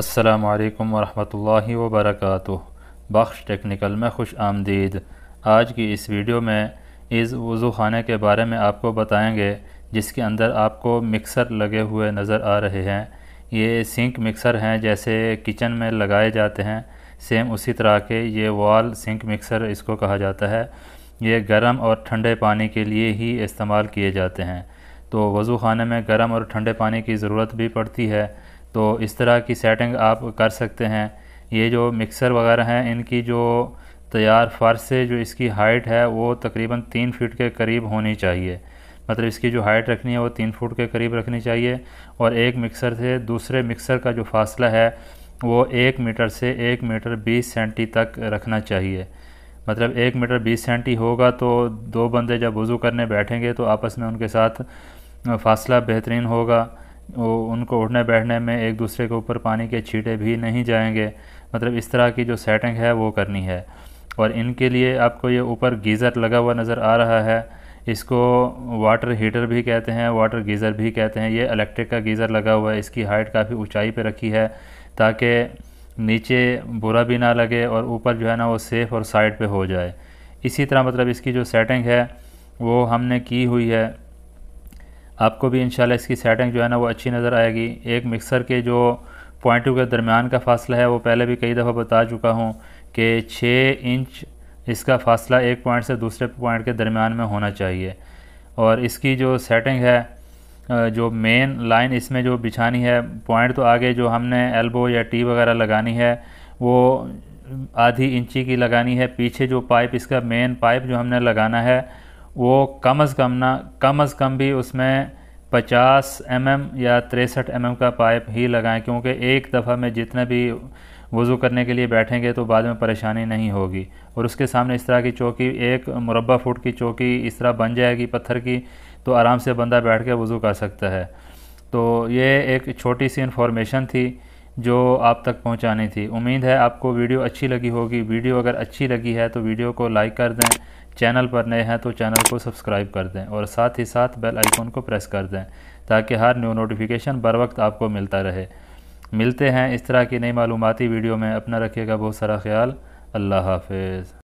अस्सलाम वालेकुम रहमतुल्लाहि व बरकातुहू बख्श टेक्निकल में खुश आमदीद आज की इस वीडियो में इस वज़ू खाने के बारे में आपको बताएंगे जिसके अंदर आपको मिक्सर लगे हुए नज़र आ रहे हैं ये सिंक मिक्सर हैं जैसे किचन में लगाए जाते हैं सेम उसी तरह के ये वॉल सिंक मिक्सर इसको कहा जाता है ये गर्म और ठंडे पानी के लिए ही इस्तेमाल किए जाते हैं तो वज़ू खाने में गर्म और ठंडे पानी की ज़रूरत भी पड़ती है तो इस तरह की सेटिंग आप कर सकते हैं ये जो मिक्सर वगैरह हैं इनकी जो तैयार फर्श से जो इसकी हाइट है वो तकरीबन तीन फीट के करीब होनी चाहिए मतलब इसकी जो हाइट रखनी है वो तीन फुट के करीब रखनी चाहिए और एक मिक्सर से दूसरे मिक्सर का जो फासला है वो एक मीटर से एक मीटर बीस सेंटी तक रखना चाहिए मतलब एक मीटर बीस सेंटी होगा तो दो बंदे जब वज़ू करने बैठेंगे तो आपस में उनके साथ फासला बेहतरीन होगा वो उनको उठने बैठने में एक दूसरे के ऊपर पानी के छींटे भी नहीं जाएंगे मतलब इस तरह की जो सेटिंग है वो करनी है और इनके लिए आपको ये ऊपर गीज़र लगा हुआ नज़र आ रहा है इसको वाटर हीटर भी कहते हैं वाटर गीज़र भी कहते हैं ये इलेक्ट्रिक का गीज़र लगा हुआ है इसकी हाइट काफ़ी ऊंचाई पे रखी है ताकि नीचे बुरा भी ना लगे और ऊपर जो है ना वो सेफ़ और साइड पे हो जाए इसी तरह मतलब इसकी जो सेटिंग है वो हमने की हुई है आपको भी इंशाल्लाह इसकी सेटिंग जो है ना वो अच्छी नज़र आएगी एक मिक्सर के जो पॉइंटों के दरमियान का फासला है वो पहले भी कई दफ़ा बता चुका हूँ कि छः इंच इसका फासला एक पॉइंट से दूसरे पॉइंट के दरमियान में होना चाहिए और इसकी जो सेटिंग है जो मेन लाइन इसमें जो बिछानी है पॉइंट तो आगे जो हमने एल्बो या टी वगैरह लगानी है वो आधी इंची की लगानी है पीछे जो पाइप इसका मेन पाइप जो हमने लगाना है वो कम अज़ कम ना कम अज़ कम भी उसमें 50 एम mm या तिरसठ एम mm का पाइप ही लगाएं क्योंकि एक दफ़ा में जितना भी वज़ू करने के लिए बैठेंगे तो बाद में परेशानी नहीं होगी और उसके सामने इस तरह की चौकी एक मुरबा फुट की चौकी इस तरह बन जाएगी पत्थर की तो आराम से बंदा बैठ के वज़ू कर सकता है तो ये एक छोटी सी इन्फॉर्मेशन थी जो आप तक पहुंचानी थी उम्मीद है आपको वीडियो अच्छी लगी होगी वीडियो अगर अच्छी लगी है तो वीडियो को लाइक कर दें चैनल पर नए हैं तो चैनल को सब्सक्राइब कर दें और साथ ही साथ बेल आइकॉन को प्रेस कर दें ताकि हर न्यू नोटिफिकेशन बर वक्त आपको मिलता रहे मिलते हैं इस तरह की नई मालूमती वीडियो में अपना रखिएगा बहुत सारा ख्याल अल्लाह हाफिज़